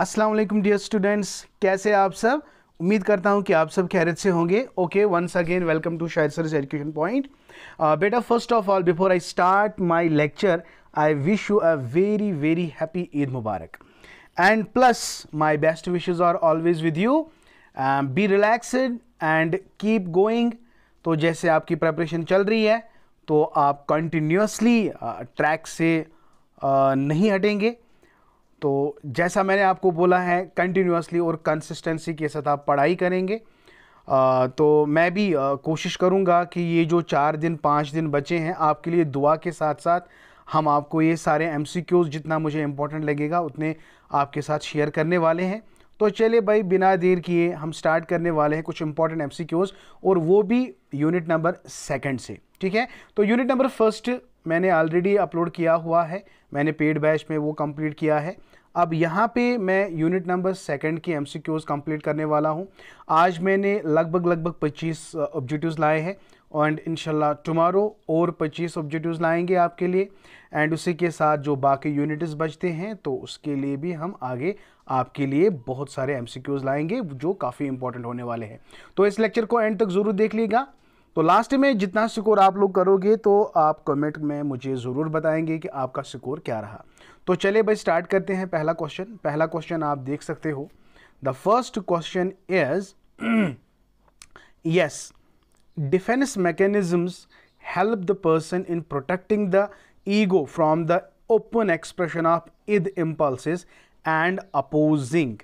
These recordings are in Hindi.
अस्सलाम वालेकुम डियर स्टूडेंट्स कैसे आप सब उम्मीद करता हूँ कि आप सब खैरत से होंगे okay once again welcome to शायद सर एजुकेशन पॉइंट बेटा first of all before I start my lecture I wish you a very very happy Eid मुबारक and plus my best wishes are always with you be relaxed and keep going तो जैसे आपकी प्रेपरेशन चल रही है तो आप कंटिन्यूसली ट्रैक uh, से uh, नहीं हटेंगे तो जैसा मैंने आपको बोला है कंटिन्यूसली और कंसिस्टेंसी के साथ आप पढ़ाई करेंगे आ, तो मैं भी आ, कोशिश करूँगा कि ये जो चार दिन पाँच दिन बचे हैं आपके लिए दुआ के साथ साथ हम आपको ये सारे एम जितना मुझे इम्पोर्टेंट लगेगा उतने आपके साथ शेयर करने वाले हैं तो चलिए भाई बिना देर किए हम स्टार्ट करने वाले हैं कुछ इंपॉर्टेंट एम और वो भी यूनिट नंबर सेकेंड से ठीक है तो यूनिट नंबर फर्स्ट मैंने ऑलरेडी अपलोड किया हुआ है मैंने पेड बैच में वो कंप्लीट किया है अब यहाँ पे मैं यूनिट नंबर सेकंड की एम कंप्लीट करने वाला हूँ आज मैंने लगभग लगभग 25 ऑब्जेक्टिव्स लाए हैं एंड इनशाला टुमारो और 25 ऑब्जेक्टिव्स लाएंगे आपके लिए एंड उसी के साथ जो बाकी यूनिट्स बचते हैं तो उसके लिए भी हम आगे आपके लिए बहुत सारे एम लाएंगे जो काफ़ी इंपॉर्टेंट होने वाले हैं तो इस लेक्चर को एंड तक ज़रूर देख लीजिएगा तो लास्ट में जितना स्कोर आप लोग करोगे तो आप कमेंट में मुझे ज़रूर बताएंगे कि आपका स्कोर क्या रहा तो चलिए भाई स्टार्ट करते हैं पहला क्वेश्चन पहला क्वेश्चन आप देख सकते हो the first question is yes defence mechanisms help the person in protecting the ego from the open expression of id impulse and opposing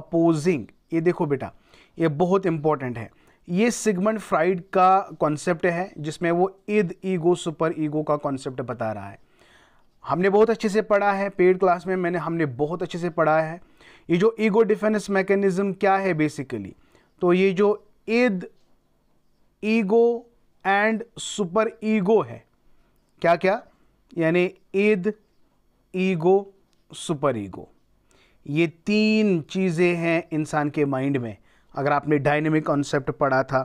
opposing ये देखो बेटा ये बहुत इंपॉर्टेंट है ये सिगमंड फ्राइड का कॉन्सेप्ट है जिसमें वो इद ईगो सुपर ईगो का कॉन्सेप्ट बता रहा है हमने बहुत अच्छे से पढ़ा है पेड क्लास में मैंने हमने बहुत अच्छे से पढ़ा है ये जो ईगो डिफेंस मैकेनिज़्म क्या है बेसिकली तो ये जो id ego and super ego है क्या क्या यानी ईद ईगो सुपर ईगो ये तीन चीज़ें हैं इंसान के माइंड में अगर आपने डायनेमिक कॉन्सेप्ट पढ़ा था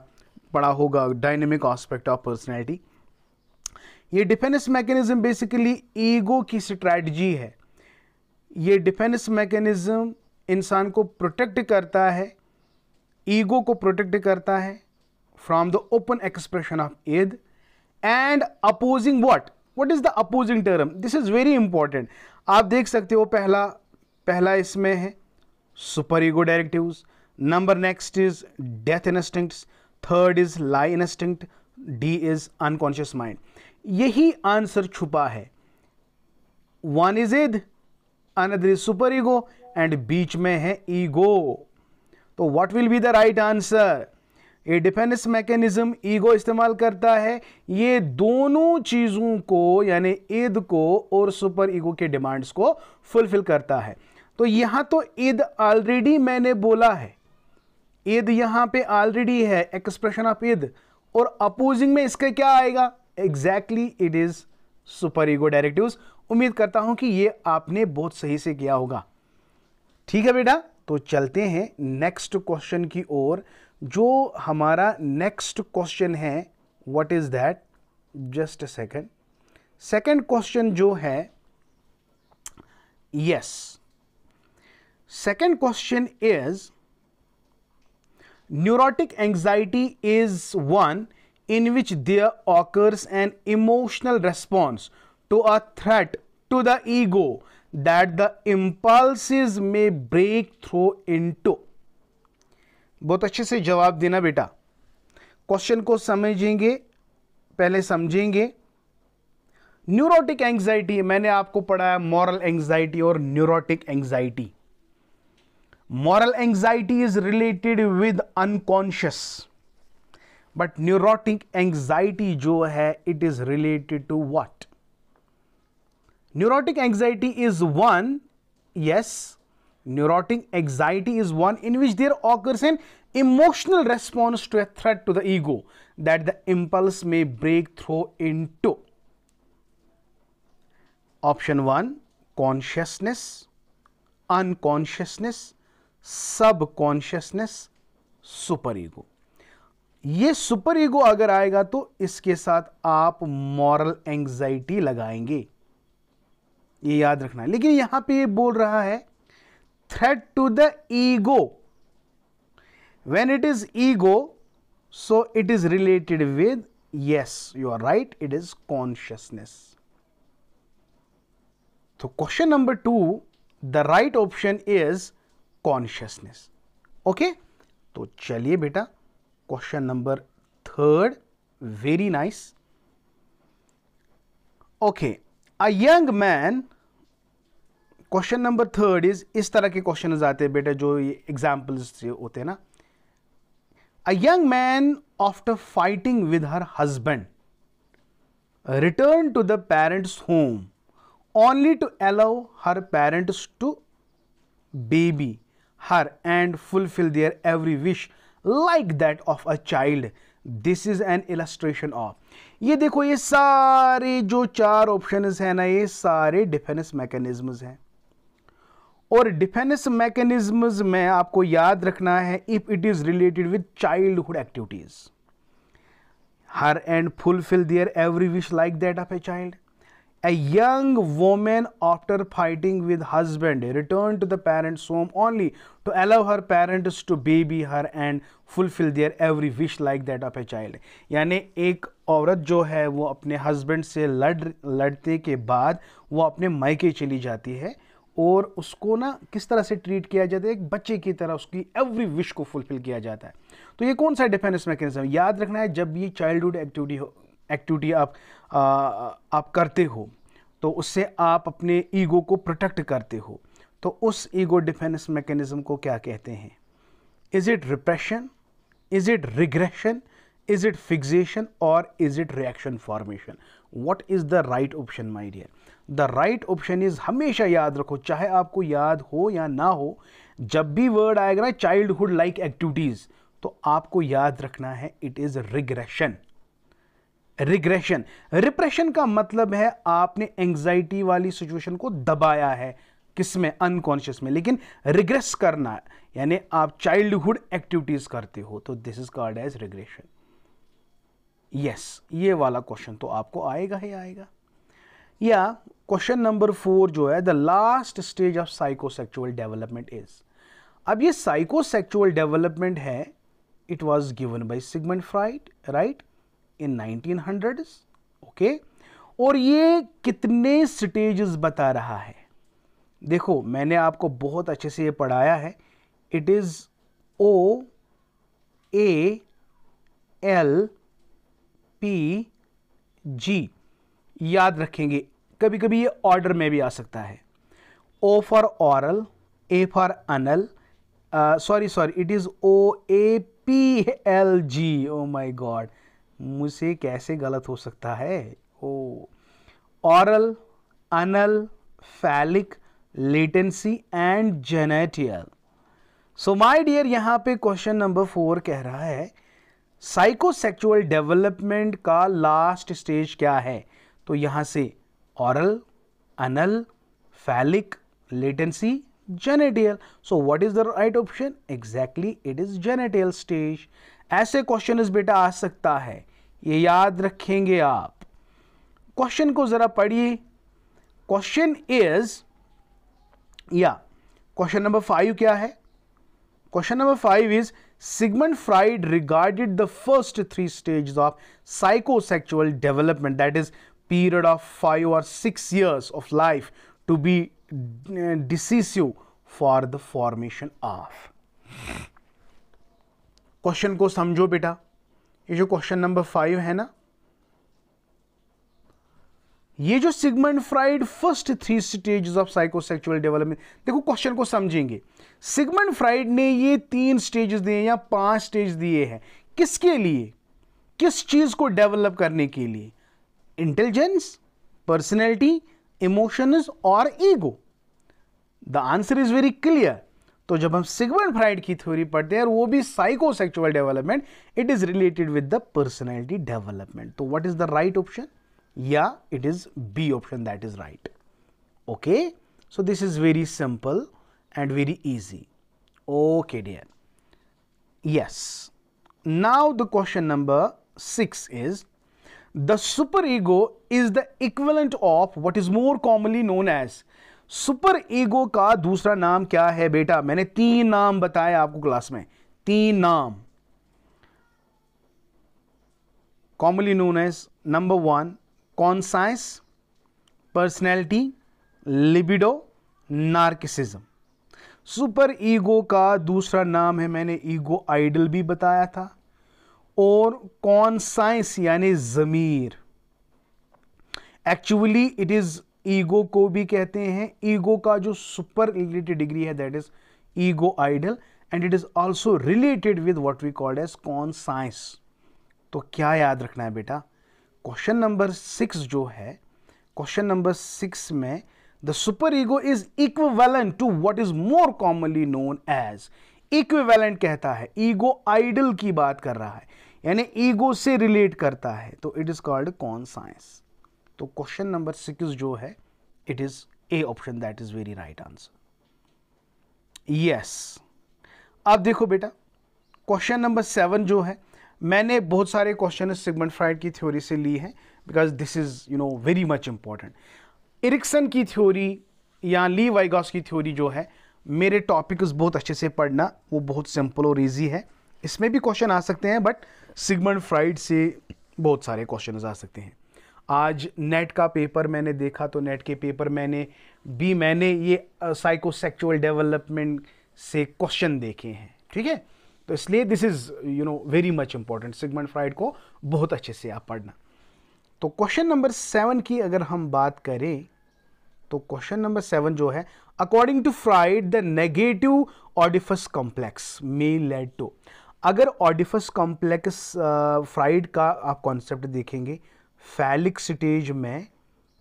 पढ़ा होगा डायनेमिक ऑस्पेक्ट ऑफ पर्सनैलिटी ये डिफेंस मैकेनिज्म बेसिकली ईगो की स्ट्रैटी है ये डिफेंस मैकेनिज्म इंसान को प्रोटेक्ट करता है ईगो को प्रोटेक्ट करता है from the open expression of id and opposing what what is the opposing term this is very important आप देख सकते हो पहला पहला इसमें है super ego directive number next is death instincts third is life instinct D is unconscious mind यही आंसर छुपा है one is id another is super ego and बीच में है ईगो तो what will be the right answer A defence mechanism ego इस्तेमाल करता है ये दोनों चीज़ों को यानी ईद को और सुपर ईगो के डिमांड्स को फुलफिल करता है तो यहां तो ईद ऑलरेडी मैंने बोला है ईद यहां पे ऑलरेडी है एक्सप्रेशन ऑफ ईद और अपोजिंग में इसके क्या आएगा exactly it is super ego directive उम्मीद करता हूं कि ये आपने बहुत सही से किया होगा ठीक है बेटा तो चलते हैं नेक्स्ट क्वेश्चन की ओर जो हमारा नेक्स्ट क्वेश्चन है what is that just a second second question जो है yes second question is neurotic anxiety is one in which there occurs an emotional response to a threat to the ego that the impulses may break through into बहुत अच्छे से जवाब देना बेटा क्वेश्चन को समझेंगे पहले समझेंगे न्यूरोटिक एंग्जाइटी मैंने आपको पढ़ाया मॉरल एंग्जाइटी और neurotic anxiety moral anxiety is related with unconscious But neurotic anxiety, जो है it is related to what neurotic anxiety yes neurotic anxiety is one in which there occurs an emotional response to a threat to the ego that the impulse may break through into option 1 consciousness unconsciousness subconsciousness super ego. ये सुपर ईगो अगर आएगा तो इसके साथ आप मॉरल एंग्जाइटी लगाएंगे ये याद रखना लेकिन यहां पे ये बोल रहा है threat to the ego when it is ego so it is related with yes you are right it is consciousness तो question number two the right option is consciousness okay तो चलिए बेटा question number third very nice okay a young man question number third is इस तरह के क्वेश्चन आते हैं बेटा जो ये एग्जाम्पल्स होते हैं ना a young man after fighting with her husband return to the parents home only to allow her parents to baby her and fulfil their every wish like that of a child this is an illustration of ये देखो ये सारे जो चार ऑप्शन है ना ये सारे डिफेंस मैकेनिज्म हैं और डिफेंस मैकेनिज्म में आपको याद रखना है if it is related with childhood activities her and fulfil their every wish like that of a child a young woman after fighting with husband returned to the parents home only to allow her parents to baby her and fulfill their every wish like that of a child यानी एक औरत जो है वो अपने हस्बैंड से लड़ लड़ते के बाद वो अपने मायके चली जाती है और उसको ना किस तरह से ट्रीट किया जाता है एक बच्चे की तरह उसकी एवरी विश को फुलफिल किया जाता है तो ये कौन सा डिफेंस मैकेनिज्म याद रखना है जब ये चाइल्डहुड एक्टिविटी हो एक्टिविटी आप आप करते हो तो उससे आप अपने ईगो को प्रोटेक्ट करते हो तो उस ईगो डिफेंस मैकेनिज़्म को क्या कहते हैं is it repression is it regression is it fixation और is it reaction formation what is the right option my dear the right option is हमेशा याद रखो चाहे आपको याद हो या ना हो जब भी वर्ड आएगा ना चाइल्डहुड लाइक एक्टिविटीज़ तो आपको याद रखना है it is regression regression repression का मतलब है आपने एंग्जाइटी वाली सिचुएशन को दबाया है किस में अनकॉन्शियस में लेकिन रिग्रेस करना यानी आप चाइल्डहुड एक्टिविटीज करते हो तो this is called as regression yes ये वाला क्वेश्चन तो आपको आएगा ही आएगा या क्वेश्चन नंबर फोर जो है the last stage of psychosexual development is अब ये साइकोसेक्चुअल डेवलपमेंट है it was given by Sigmund Freud right in 1900s okay okay? और ये कितने स्टेजेस बता रहा है देखो मैंने आपको बहुत अच्छे से ये पढ़ाया है it is O A L P G याद रखेंगे कभी कभी ये ऑर्डर में भी आ सकता है O for oral A for anal sorry sorry it is O A P L G oh my god मुझसे कैसे गलत हो सकता है oh oral anal phallic latency and genital so my dear यहाँ पे क्वेश्चन नंबर फोर कह रहा है साइकोसेक्चुअल डेवलपमेंट का लास्ट स्टेज क्या है तो यहाँ से oral anal phallic latency genital so what is the right option exactly it is जेनेटियल stage ऐसे क्वेश्चन बेटा आ सकता है ये याद रखेंगे आप क्वेश्चन को ज़रा पढ़िए क्वेश्चन इज या क्वेश्चन नंबर फाइव क्या है question number five is Sigmund Freud regarded the first three stage of psychosexual development that is period of five और six years of life to be decisive for the formation of question को समझो बेटा ये जो क्वेश्चन नंबर फाइव है ना ये जो Sigmund Freud first three stages of psychosexual development देखो क्वेश्चन को समझेंगे सिगमंड फ्राइड ने ये तीन स्टेजेस दिए या पांच स्टेज दिए हैं किसके लिए किस चीज को डेवलप करने के लिए इंटेलिजेंस पर्सनैलिटी इमोशंस और ego the answer is very clear तो जब हम सिगमंड फ्राइड की थ्योरी पढ़ते हैं वो भी psychosexual development it is related with the personality development तो what is the right option या it is B option that is right okay so this is very simple and very easy okay dear yes now the question number six is the super ego is the equivalent of what is more commonly known as super ego का दूसरा नाम क्या है बेटा मैंने तीन नाम बताए आपको क्लास में तीन नाम commonly known as number one conscience personality libido narcissism super ego का दूसरा नाम है मैंने ईगो आइडल भी बताया था और कॉन्साइंस यानी ज़मीर एक्चुअली इट इज़ ईगो को भी कहते हैं ईगो का जो सुपर रिलेटेड डिग्री है that is ego ideal and it is also related with what we called as conscience तो क्या याद रखना है बेटा क्वेश्चन नंबर सिक्स जो है क्वेश्चन नंबर सिक्स में the super ego is equivalent to what is more commonly known as equivalent कहता है ईगो आइडल की बात कर रहा है यानी ईगो से रिलेट करता है तो it is called conscience तो क्वेश्चन नंबर सिक्स जो है it is A option that is very right answer yes अब देखो बेटा क्वेश्चन नंबर सेवन जो है मैंने बहुत सारे क्वेश्चन सिगमेंट फ्राइड की थ्योरी से ली हैं because this is you know very much important Erikson की थ्योरी या ली वाइगास की थ्योरी जो है मेरे टॉपिक्स बहुत अच्छे से पढ़ना वो बहुत सिंपल और ईजी है इसमें भी क्वेश्चन आ सकते हैं बट सिगमेंट फ्राइड से बहुत सारे क्वेश्चन आ सकते हैं आज नेट का पेपर मैंने देखा तो नेट के पेपर मैंने भी मैंने ये साइको सेक्चुअल डेवलपमेंट से क्वेश्चन देखे हैं ठीक है तो इसलिए this is you know very much important Sigmund Freud को बहुत अच्छे से आप पढ़ना तो क्वेश्चन नंबर सेवन की अगर हम बात करें तो क्वेश्चन नंबर सेवन जो है according to Freud the negative Oedipus complex may lead to अगर ऑडिफस कॉम्प्लेक्स फ्राइड का आप कॉन्सेप्ट देखेंगे फैलिक स्टेज में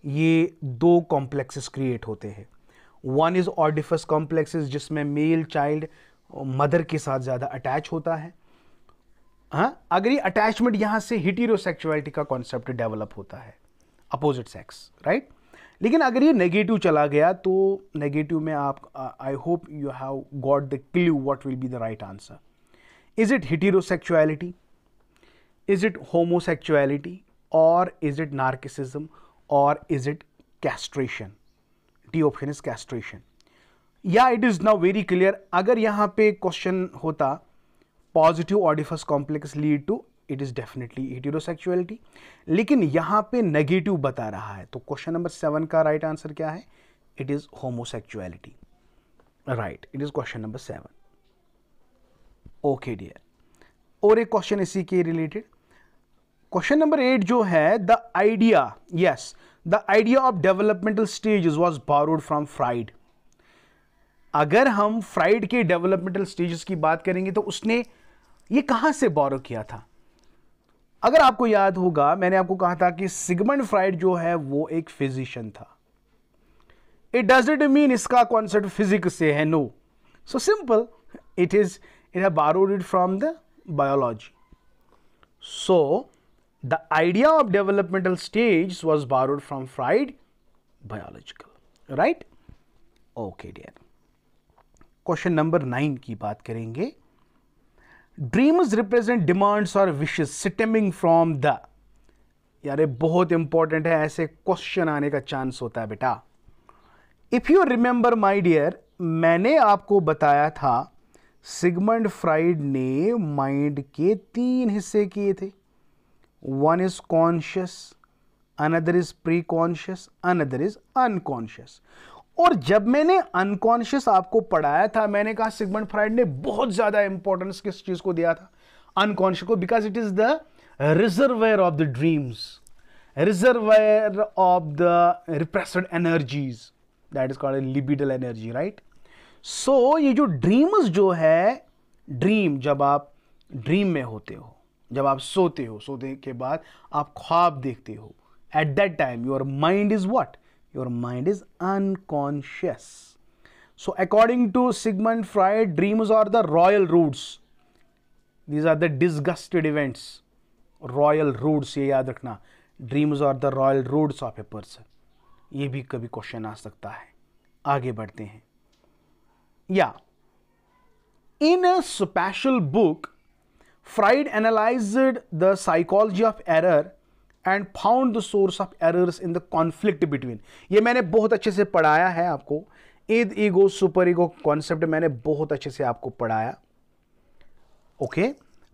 ये दो कॉम्प्लेक्सेस क्रिएट होते हैं वन इज़ ऑडिफस कॉम्प्लेक्सेस जिसमें मेल चाइल्ड मदर के साथ ज़्यादा अटैच होता है हाँ अगर ये अटैचमेंट यहाँ से हिटीरोसेक्चुअलिटी का कॉन्सेप्ट डेवलप होता है अपोजिट सेक्स राइट लेकिन अगर ये नेगेटिव चला गया तो नेगेटिव में आप I hope you have got the clue what will be the right answer is it heterosexuality is it homosexuality और इज इट नार्किसिज्म और is it castration D option is castration या it is now very clear अगर यहां पे क्वेश्चन होता positive Oedipus complex lead to it is definitely heterosexuality लेकिन यहां पे नेगेटिव बता रहा है तो क्वेश्चन नंबर सेवन का राइट right आंसर क्या है it is homosexuality right it is question number seven okay dear और एक क्वेश्चन इसी के रिलेटेड क्वेश्चन नंबर एट जो है the idea yes the idea of developmental stage was borrowed from Freud अगर हम फ्राइड के डेवलपमेंटल स्टेजेस की बात करेंगे तो उसने ये कहां से बोरो किया था अगर आपको याद होगा मैंने आपको कहा था कि सिगमंड फ्राइड जो है वो एक फिजिशियन था इट डज इट मीन इसका कॉन्सेप्ट फिजिक्स से है no so simple it is it है borrowed from the biology so The idea of developmental stage was borrowed from Freud biological, right? Okay, dear. Question number nine की बात करेंगे ड्रीम्स रिप्रेजेंट डिमांड्स और विशेष स्टेमिंग फ्रॉम द यार बहुत इंपॉर्टेंट है ऐसे क्वेश्चन आने का चांस होता है बेटा if you remember my dear मैंने आपको बताया था सिगमंड फ्राइड ने माइंड के तीन हिस्से किए थे one is conscious another is preconscious another is unconscious और जब मैंने अनकॉन्शियस आपको पढ़ाया था मैंने कहा सिगमंड फ्राइड ने बहुत ज्यादा इंपॉर्टेंस किस चीज को दिया था अनकॉन्शियस को because it is the reservoir of the dreams reservoir of the repressed energies that is called libidinal energy right so ये जो ड्रीम्स जो है ड्रीम जब आप ड्रीम में होते हो जब आप सोते हो सोते के बाद आप ख्वाब देखते हो at that time your mind is what your mind is unconscious so according to Sigmund Freud dreams are the royal routes these are the disgusted events royal routes ये याद रखना dreams are the royal routes of a person ये भी कभी क्वेश्चन आ सकता है आगे बढ़ते हैं या in a special book Freud analyzed the psychology of error and found the source of errors in the conflict between ये मैंने बहुत अच्छे से पढ़ाया है आपको id ego super ego concept मैंने बहुत अच्छे से आपको पढ़ाया ओके okay?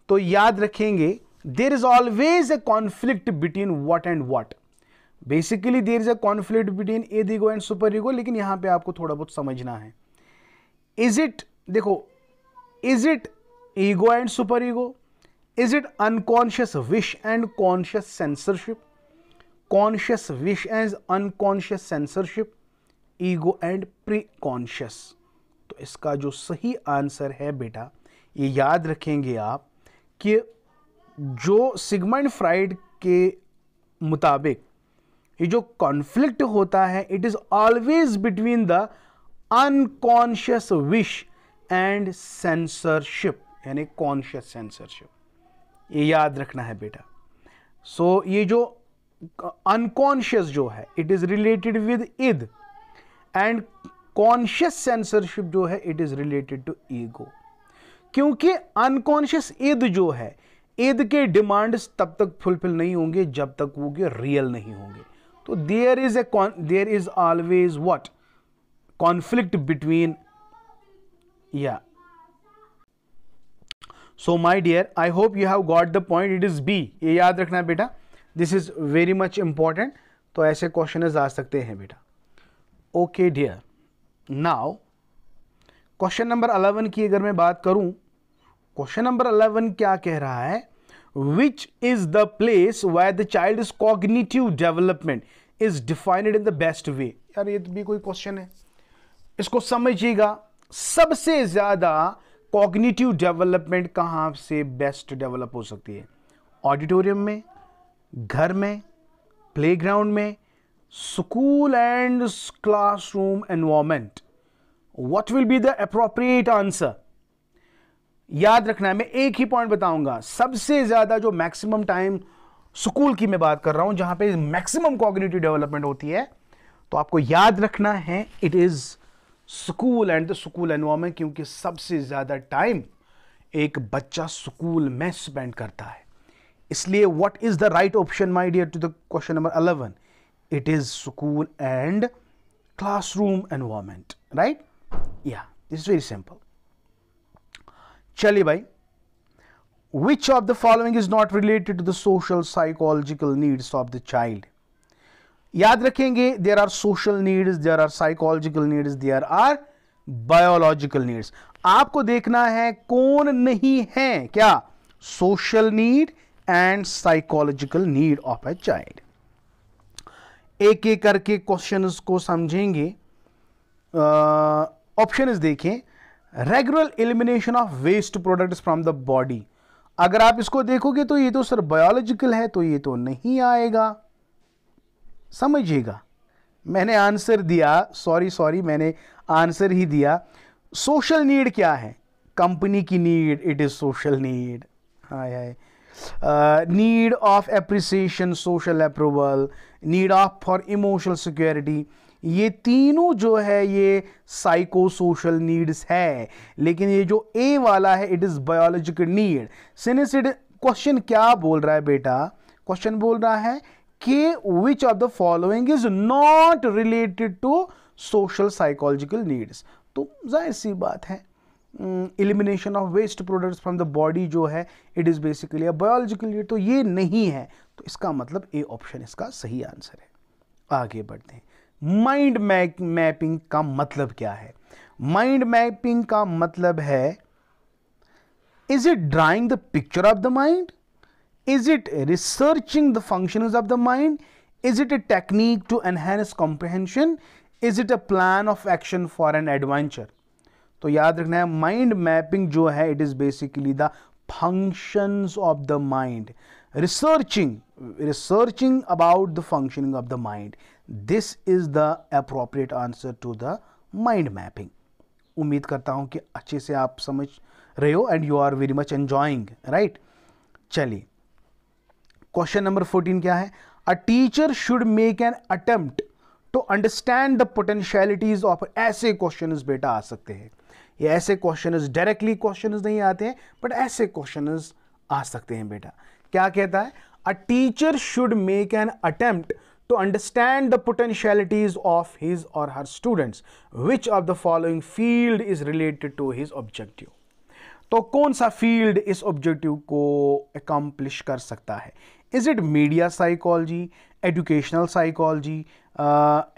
तो याद रखेंगे there is always a conflict between what and what basically there is a conflict between id ego and super ego लेकिन यहां पे आपको थोड़ा बहुत समझना है इज इट देखो is it ego and super ego is it unconscious wish and conscious censorship conscious wish and unconscious censorship ego and preconscious तो इसका जो सही आंसर है बेटा ये याद रखेंगे आप कि जो सिगमंड फ्राइड के मुताबिक ये जो कॉन्फ्लिक्ट होता है it is always between the unconscious wish and censorship यानी कॉन्शियस सेंसरशिप ये याद रखना है बेटा सो so, ये जो अनकॉन्शियस जो है it is related with id and conscious censorship जो है it is related to ego क्योंकि अनकॉन्शियस ईद जो है ईद के डिमांड्स तब तक फुलफिल नहीं होंगे जब तक वो के रियल नहीं होंगे तो there is a there is always what conflict between या so my dear I hope you have got the point it is B ये याद रखना बेटा this is very much important तो ऐसे क्वेश्चन आ सकते हैं बेटा okay dear now question number eleven की अगर मैं बात करूं क्वेश्चन नंबर अलेवन क्या कह रहा है is the place place the child is cognitive development is defined in the best way यार ये तो भी कोई क्वेश्चन है इसको समझिएगा सबसे ज़्यादा कॉग्निटिव डेवलपमेंट कहाँ से बेस्ट डेवलप हो सकती है ऑडिटोरियम में घर में प्लेग्राउंड में school and classroom environment what will be the appropriate answer याद रखना है मैं एक ही पॉइंट बताऊंगा सबसे ज़्यादा जो मैक्सिमम टाइम स्कूल की मैं बात कर रहा हूं जहां पे मैक्सिमम कॉग्निटिव डेवलपमेंट होती है तो आपको याद रखना है it is school and the school environment क्योंकि सबसे ज़्यादा टाइम एक बच्चा स्कूल में स्पेंड करता है इसलिए what is the right option my dear to the question number eleven it is school and classroom environment right या दिस वेरी सिंपल चलिए भाई which of the following is not related to the social psychological needs of the child याद रखेंगे there are social needs there are psychological needs there are biological needs आपको देखना है कौन नहीं है क्या social need and psychological need of a child एक एक करके क्वेश्चंस को समझेंगे ऑप्शन देखें regular elimination of waste products from the body अगर आप इसको देखोगे तो ये तो सर बायोलॉजिकल है तो ये तो नहीं आएगा समझिएगा मैंने आंसर दिया सॉरी सॉरी मैंने आंसर ही दिया सोशल नीड क्या है कंपनी की need it is social need हाय हाय need of appreciation social approval need of for emotional security ये तीनों जो है ये साइको सोशल नीड्स है लेकिन ये जो ए वाला है इट इज़ बायोलॉजिकल नीड सिनेसिड क्वेश्चन क्या बोल रहा है बेटा क्वेश्चन बोल रहा है k which of the following is not related to social psychological needs तो जाहिर सी बात है elimination of waste products from the body जो है it is basically a biological need तो ये नहीं है तो इसका मतलब ए ऑप्शन इसका सही आंसर है आगे बढ़ते हैं माइंड मैपिंग का मतलब क्या है माइंड मैपिंग का मतलब है is it drawing the picture of the mind Is it researching the functions of the mind? Is it a technique to enhance comprehension? Is it a plan of action for an adventure? तो याद रखना है माइंड मैपिंग जो है it is basically the functions of the mind researching researching about the functioning of the mind this is the appropriate answer to the mind mapping उम्मीद करता हूँ कि अच्छे से आप समझ रहे हो and you are very much enjoying right चलिए क्वेश्चन नंबर फोर्टीन क्या है a teacher should make an attempt to understand the potentialities of ऐसे क्वेश्चन बेटा आ सकते हैं ये ऐसे क्वेश्चन डायरेक्टली क्वेश्चन नहीं आते हैं बट ऐसे क्वेश्चन आ सकते हैं बेटा क्या कहता है a teacher should make an attempt to understand the potentialities of his or her students which of the following field is related to his objective तो कौन सा फील्ड इस ऑब्जेक्टिव को एकम्प्लिश कर सकता है is it media psychology educational psychology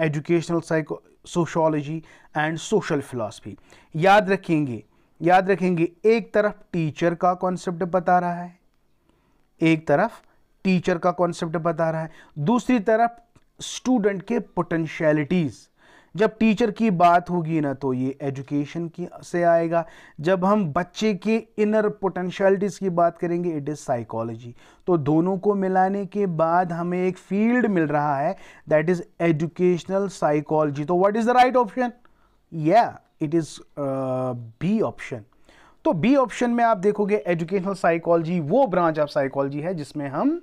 educational psycho sociology and social philosophy याद रखेंगे याद रखेंगे एक तरफ टीचर का कॉन्सेप्ट बता रहा है एक तरफ टीचर का कॉन्सेप्ट बता रहा है दूसरी तरफ स्टूडेंट के पोटेंशियलिटीज़ जब टीचर की बात होगी ना तो ये एजुकेशन की से आएगा जब हम बच्चे के इनर पोटेंशियलिटीज की बात करेंगे इट इज़ साइकोलॉजी तो दोनों को मिलाने के बाद हमें एक फील्ड मिल रहा है दैट इज़ एजुकेशनल साइकोलॉजी तो what is the right option या इट इज़ बी ऑप्शन तो बी ऑप्शन में आप देखोगे एजुकेशनल साइकोलॉजी वो ब्रांच ऑफ साइकोलॉजी है जिसमें हम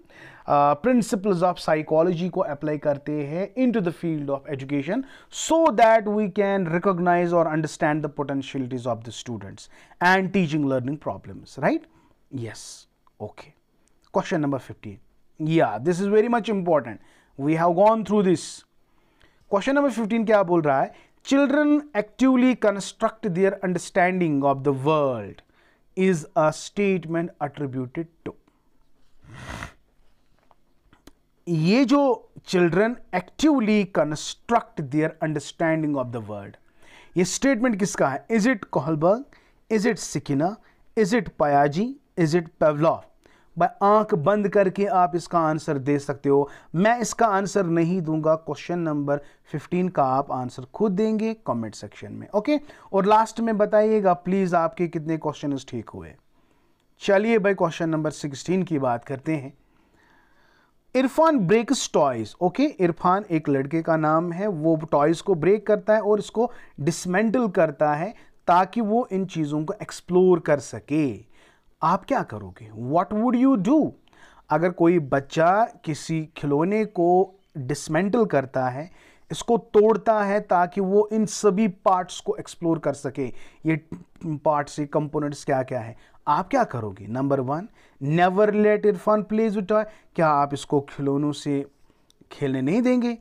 प्रिंसिपल्स ऑफ साइकोलॉजी को अप्लाई करते हैं in to the field of education so that we can recognize और understand the potentialities of the students and teaching learning problems right yes okay question number 15 yeah this is very much important we have gone through this question number 15 kya bol raha hai children actively construct their understanding of the world is a statement attributed to ये जो children actively construct their understanding of the world ये स्टेटमेंट किसका है is it Kohlberg is it Skinner is it पयाजी इज इट पेवलॉफ बाय आंख बंद करके आप इसका आंसर दे सकते हो मैं इसका आंसर नहीं दूंगा क्वेश्चन नंबर 15 का आप आंसर खुद देंगे कमेंट सेक्शन में ओके और लास्ट में बताइएगा प्लीज़ आपके कितने क्वेश्चन ठीक हुए चलिए भाई क्वेश्चन नंबर 16 की बात करते हैं Irfan breaks toys okay Irfan एक लड़के का नाम है वो टॉयज़ को ब्रेक करता है और इसको डिसमेंटल करता है ताकि वो इन चीज़ों को एक्सप्लोर कर सके आप क्या करोगे वॉट वुड यू डू अगर कोई बच्चा किसी खिलौने को डिसमेंटल करता है इसको तोड़ता है ताकि वो इन सभी पार्ट्स को एक्सप्लोर कर सके ये पार्ट्स ये कंपोनेंट्स क्या क्या है आप क्या करोगे number one never let Irfan please उठा क्या आप इसको खिलौनों से खेलने नहीं देंगे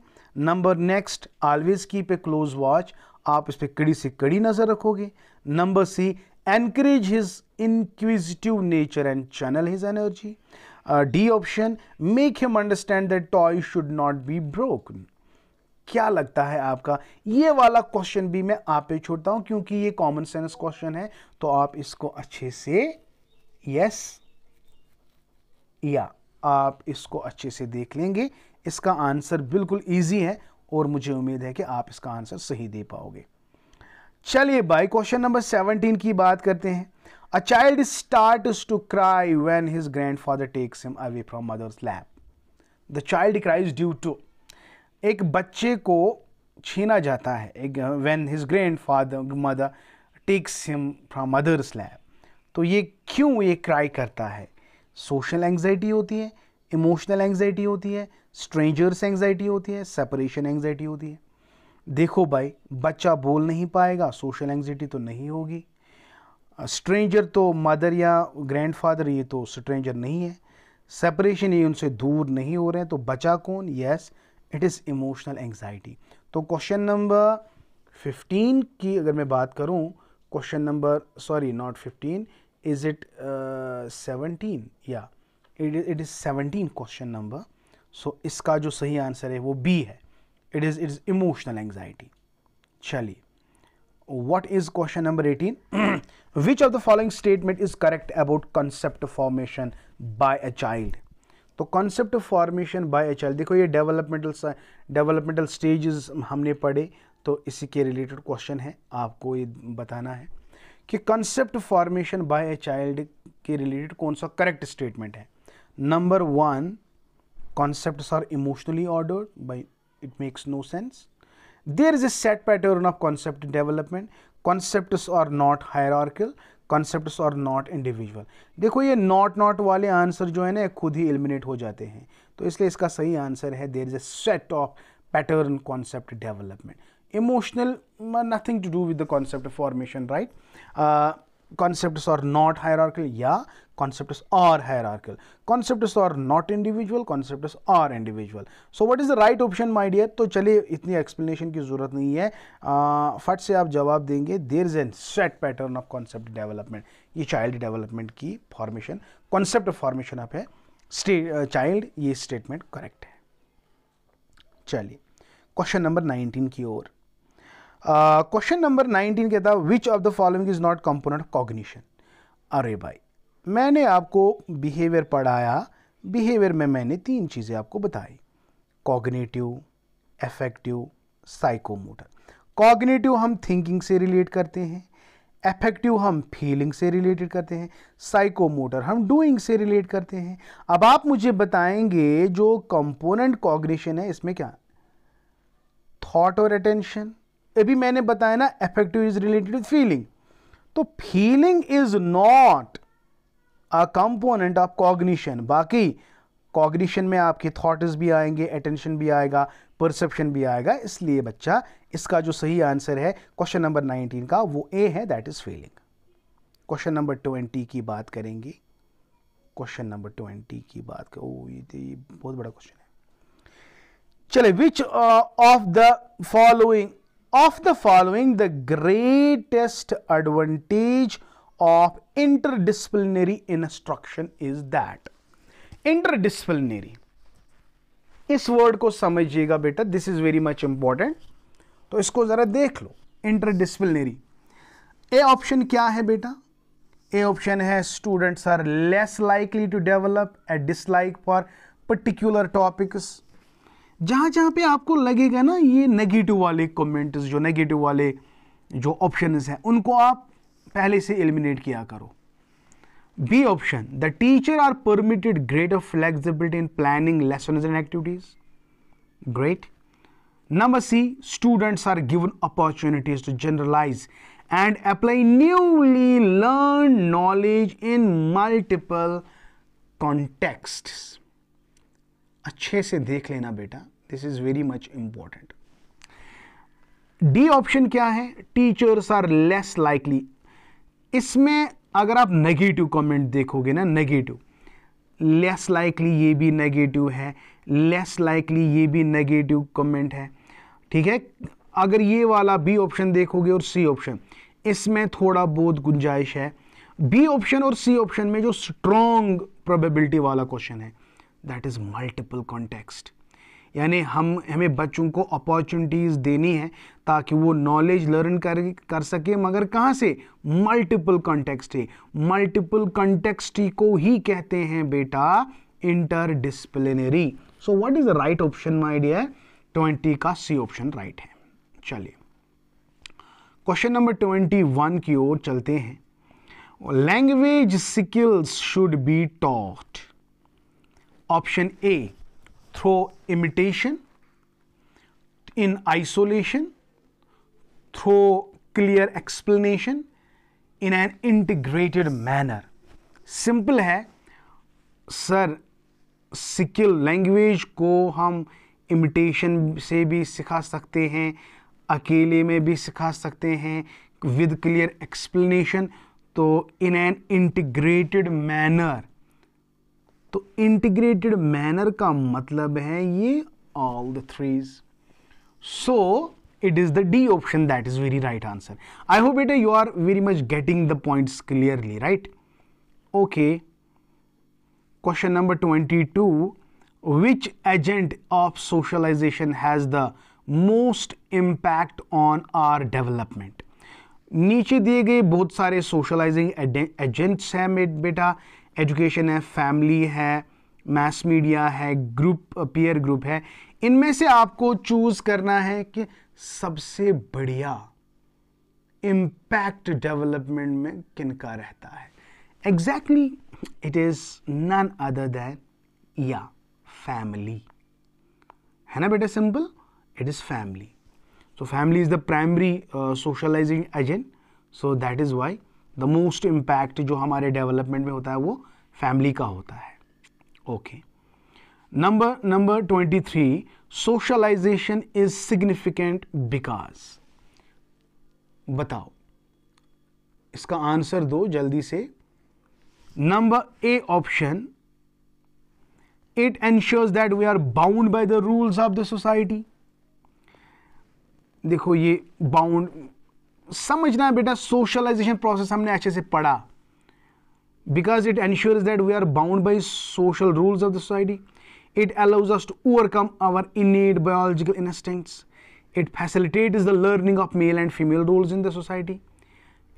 number next always keep a close watch आप इस पर कड़ी से कड़ी नज़र रखोगे number C encourage his inquisitive nature and channel his energy D option make him understand that toy should not be broken क्या लगता है आपका ये वाला क्वेश्चन भी मैं आप पे छोड़ता हूं क्योंकि ये कॉमन सेंस क्वेश्चन है तो आप इसको अच्छे से यस या आप इसको अच्छे से देख लेंगे इसका आंसर बिल्कुल ईजी है और मुझे उम्मीद है कि आप इसका आंसर सही दे पाओगे चलिए भाई क्वेश्चन नंबर सेवनटीन की बात करते हैं a child start to cry when his grandfather takes him away from mother's lap the child cries due to एक बच्चे को छीना जाता है एक when his grandfather mother takes him from mother's lap तो ये क्यों ये क्राई करता है सोशल एंग्जाइटी होती है इमोशनल एंग्जाइटी होती है स्ट्रेंजर्स एंग्जाइटी होती है सेपरेशन एंग्जाइटी होती है देखो भाई बच्चा बोल नहीं पाएगा सोशल एंग्जाइटी तो नहीं होगी स्ट्रेंजर तो मदर या ग्रैंडफादर ये तो स्ट्रेंजर नहीं है सेपरेशन ये उनसे दूर नहीं हो रहे हैं तो बचा कौन yes yes, it is emotional anxiety तो क्वेश्चन नंबर फिफ्टीन की अगर मैं बात करूं question number sorry not fifteen is it seventeen या it is seventeen question number so इसका जो सही आंसर है वो बी है it is it is emotional anxiety चलिए what is question number 18 which of the following statement is correct about concept formation by a child तो कॉन्सेप्ट फॉर्मेशन बाय एच देखो ये डेवलपमेंटल डेवलपमेंटल स्टेज हमने पढ़े तो इसी के रिलेटेड क्वेश्चन है आपको ये बताना है कि concept formation by a child के रिलेटेड कौन सा करेक्ट स्टेटमेंट है number one concept are emotionally order by it makes no sense there is a set pattern of concept development concept are not higher concept or not individual देखो ये नॉट नॉट वाले आंसर जो है ना खुद ही एलिमिनेट हो जाते हैं तो इसलिए इसका सही आंसर है there is a set of pattern concept development emotional nothing to do with the concept formation right concepts are not hierarchical yeah concepts are hierarchical concepts are not individual concepts are individual so what is the right option my dear to chaliye itni explanation की ज़रूरत नहीं है आ, फट से आप जवाब देंगे there is an set pattern of concept development ये चाइल्ड डेवलपमेंट की फॉर्मेशन कॉन्सेप्ट फॉर्मेशन ऑफ है चाइल्ड ये स्टेटमेंट करेक्ट है चलिए क्वेश्चन नंबर 19 ki ओर क्वेश्चन नंबर 19 कहता which of the following is not component of cognition अरे भाई मैंने आपको बिहेवियर पढ़ाया बिहेवियर में मैंने तीन चीज़ें आपको बताई कॉग्नेटिव एफेक्टिव साइकोमोटर कॉग्नेटिव हम थिंकिंग से रिलेट करते हैं एफेक्टिव हम फीलिंग से रिलेटेड करते हैं साइकोमोटर हम डूइंग से रिलेट करते हैं अब आप मुझे बताएंगे जो कंपोनेंट कॉग्निशन है इसमें क्या थॉट और अटेंशन अभी मैंने बताया ना affective is related with feeling तो feeling is not a component of cognition बाकी कॉग्निशन में आपके थॉट्स भी आएंगे अटेंशन भी आएगा परसेप्शन भी आएगा इसलिए बच्चा इसका जो सही आंसर है क्वेश्चन नंबर 19 का वो ए है that is feeling question number 20 की बात करेंगे क्वेश्चन नंबर 20 की बात कर ओ ये, तो ये बहुत बड़ा क्वेश्चन है चले which of the following of the following the greatest advantage of interdisciplinary instruction is that interdisciplinary इस वर्ड को समझिएगा बेटा this is very much important तो इसको जरा देख लो इंटरडिसिप्लिनरी ए ऑप्शन क्या है बेटा ए ऑप्शन है students are less likely to develop a dislike for particular topics जहां जहां पे आपको लगेगा ना ये नेगेटिव वाले कमेंट्स जो नेगेटिव वाले जो ऑप्शंस हैं उनको आप पहले से एलिमिनेट किया करो B option the teacher are permitted greater flexibility in planning lesson and activities great number C students are given opportunities to generalize and apply newly learn knowledge in multiple context अच्छे से देख लेना बेटा this is very much important D option क्या है टीचर्स आर लेस लाइकली इसमें अगर आप नेगेटिव कमेंट देखोगे ना नेगेटिव लेस लाइकली ये भी नेगेटिव है लेस लाइकली ये भी नेगेटिव कमेंट है ठीक है अगर ये वाला बी ऑप्शन देखोगे और सी ऑप्शन इसमें थोड़ा बहुत गुंजाइश है बी ऑप्शन और सी ऑप्शन में जो स्ट्रॉन्ग प्रोबेबिलिटी वाला क्वेश्चन है दैट इज़ मल्टीपल कॉन्टेक्स्ट यानी हम हमें बच्चों को अपॉर्चुनिटीज़ देनी है ताकि वो नॉलेज लर्न कर कर सके मगर कहाँ से मल्टीपल कॉन्टेक्स्ट है मल्टीपल कॉन्टेक्स्ट को ही कहते हैं बेटा interdisciplinary so what is the right option my dear twenty का सी ऑप्शन राइट है चलिए क्वेश्चन नंबर ट्वेंटी वन की ओर चलते हैं language skills should be taught option A through imitation, in isolation, through clear explanation, in an integrated manner. Simple है सर सिकिल लैंग्वेज को हम इमिटेशन से भी सिखा सकते हैं अकेले में भी सिखा सकते हैं विद क्लियर एक्सप्लेनेशन तो इन एन इंटीग्रेटेड मैनर तो इंटीग्रेटेड मैनर का मतलब है ये all the threes so it is the D option that is very right answer I hope बेटा you are very much getting the point clearly right okay question number twenty two which agent of socialization has the most impact on our development नीचे दिए गए बहुत सारे सोशलाइजिंग एजेंट्स हैं बेटा एजुकेशन है फैमिली है मास मीडिया है ग्रुप पीयर ग्रुप है इनमें से आपको चूज़ करना है कि सबसे बढ़िया इम्पैक्ट डेवलपमेंट में किनका रहता है exactly it is none other than या फैमिली है ना बेटा simple it is family so family is the primary socializing agent so that is why the most impact जो हमारे डेवलपमेंट में होता है वो फैमिली का होता है okay number number twenty three socialization is significant because बताओ इसका आंसर दो जल्दी से number A option it ensures that we are bound by the rules of the society देखो ये बाउंड समझना है बेटा सोशलाइजेशन प्रोसेस हमने अच्छे से पढ़ा because it ensure that we are bound by social rules of the society it allows us to overcome our innate biological instincts it facilitates the learning of male and female roles in the society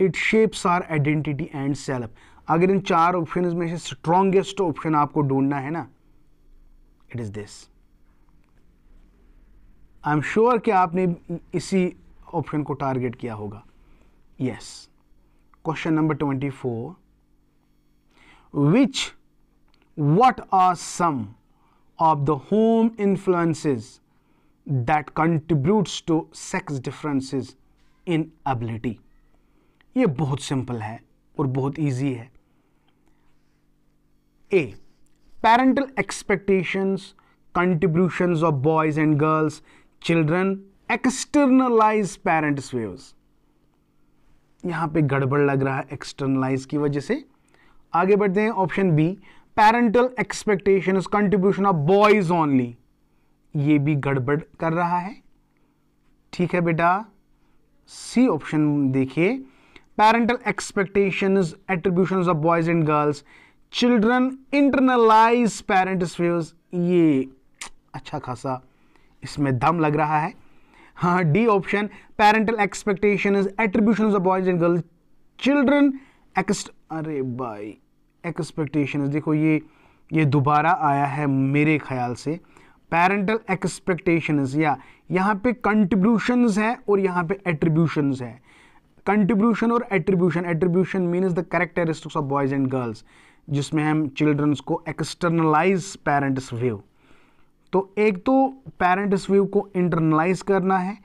it shapes our identity and self अगर इन चार ऑप्शन में से स्ट्रॉन्गेस्ट ऑप्शन आपको ढूंढना है ना it is this I am sure कि आपने इसी ऑप्शन को टारगेट किया होगा yes question number twenty four which what are some of the home influences that contribute to sex differences in ability ये बहुत सिंपल है और बहुत ईजी है A parental expectations contributions of boys and girls children externalize parents views यहां पे गड़बड़ लग रहा है एक्सटर्नलाइज की वजह से आगे बढ़ते हैं option B parental expectation contribution of boys only ये भी गड़बड़ कर रहा है ठीक है बेटा सी ऑप्शन देखिए parental expectation attribution of boys and girls children internalize parents views ये अच्छा खासा इसमें दम लग रहा है हाँ D option parental expectation is attribution of the boys and girls children अरे बाई एक्सपेक्टेशन देखो ये ये दोबारा आया है मेरे ख्याल से पेरेंटल एक्सपेक्टेशन या यहाँ पे कंट्रीब्यूशन है और यहाँ पे एट्रीब्यूशन है कंट्रीब्यूशन और attribution attribution means the characteristics of boys and girls जिसमें हम चिल्ड्रंस को एक्सटर्नलाइज पेरेंट्स व्यू तो एक तो पेरेंट्स व्यू को इंटरनलाइज करना है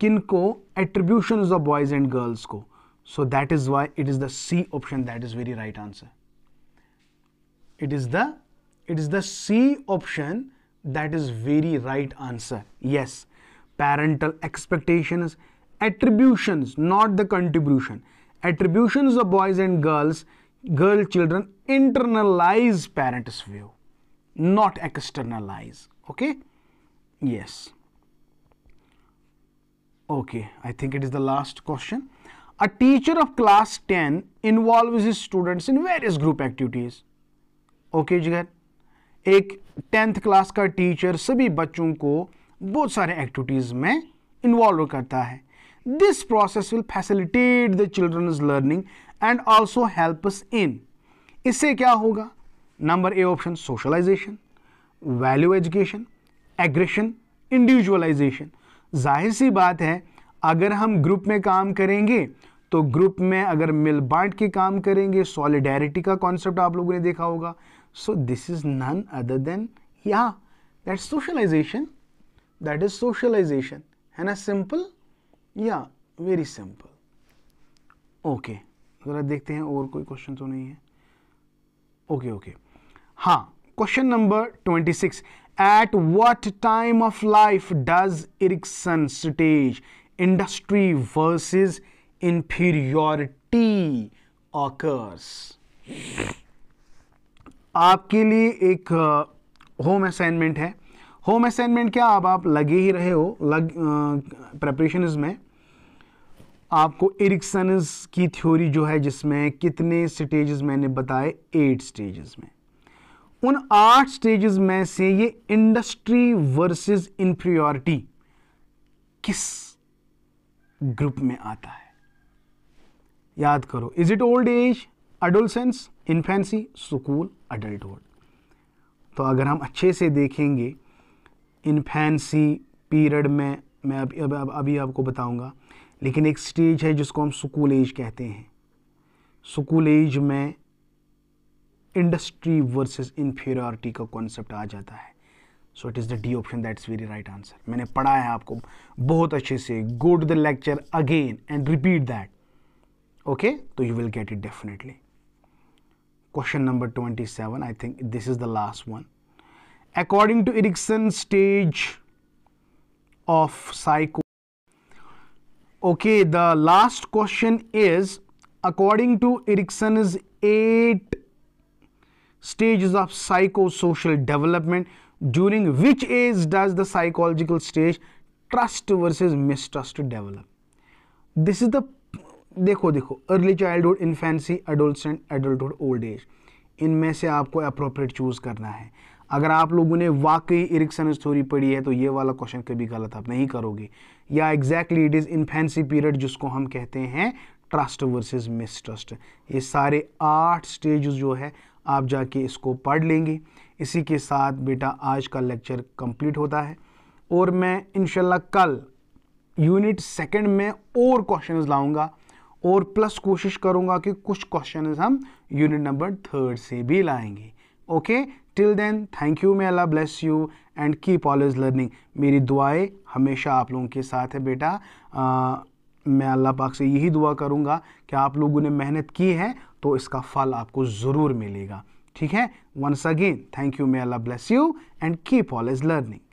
किन को attribution of boys and girls को so that is why it is the C option that is very right answer it is the it is the C option that is very right answer yes parental expectation attribution not the contribution attribution of boys and girls girl children internalize parents view not externalize okay yes okay i think it is the last question a teacher of class 10 involves his students in various group activities okay okay, जिगर एक टेंथ क्लास का टीचर सभी बच्चों को बहुत सारे एक्टिविटीज़ में इन्वॉल्व करता है this process will facilitate the children's learning and also helps in इससे क्या होगा number A option socialization value education aggression individualization जाहिर सी बात है अगर हम ग्रुप में काम करेंगे तो ग्रुप में अगर मिल बांट के काम करेंगे सॉलिडेरिटी का कॉन्सेप्ट आप लोगों ने देखा होगा so this is none other than या that socialization that is socialization है ना सिंपल या वेरी सिंपल ओके ज़रा देखते हैं और कोई क्वेश्चन तो नहीं है ओके okay, ओके okay. हाँ question number 26 at what time of life does Erikson stage industry versus inferiority occurs आपके लिए एक होम असाइनमेंट है होम असाइनमेंट क्या अब आप लगे ही रहे हो लग प्रेपरेशन में आपको इरिक्सन की थ्योरी जो है जिसमें कितने स्टेजेस मैंने बताए एट स्टेजेस में उन आठ स्टेजेस में से ये इंडस्ट्री वर्सेस इंफ्रियोरिटी किस ग्रुप में आता है याद करो is it old age adolescence infancy school adult तो अगर हम अच्छे से देखेंगे इन्फेंसी पीरियड में मैं अभी अभी, अभी, अभी आपको बताऊंगा लेकिन एक स्टेज है जिसको हम सुकूल एज कहते हैं सुकूल एज में इंडस्ट्री वर्सेस इंफेरियोरिटी का कॉन्सेप्ट आ जाता है so it is the D option that's very right answer मैंने पढ़ा है आपको बहुत अच्छे से go to the lecture again and repeat that okay तो you will get it definitely question number twenty seven I think this is the last one according to Erikson stage of psycho okay the last question is according to Erikson is eight stages of psychosocial development during which age does the psychological stage trust versus mistrust develop this is the देखो देखो early childhood infancy adolescent adulthood old age इनमें से आपको अप्रोप्रिएट चूज़ करना है अगर आप लोगों ने वाकई इरिक्सन स्टोरी पढ़ी है तो ये वाला क्वेश्चन कभी गलत आप नहीं करोगे या exactly it is infancy period जिसको हम कहते हैं ट्रस्ट वर्सेस मिसट्रस्ट ये सारे आठ स्टेज जो है आप जाके इसको पढ़ लेंगे इसी के साथ बेटा आज का लेक्चर कंप्लीट होता है और मैं इनशाला कल यूनिट सेकंड में और क्वेश्चन लाऊंगा और प्लस कोशिश करूंगा कि कुछ क्वेश्चन हम यूनिट नंबर थर्ड से भी लाएंगे okay till then thank you may Allah bless you and keep always learning मेरी दुआएं हमेशा आप लोगों के साथ है बेटा आ, मैं अल्लाह पाक से यही दुआ करूँगा कि आप लोगों ने मेहनत की है तो इसका फल आपको ज़रूर मिलेगा ठीक है once again thank you may Allah bless you and keep always learning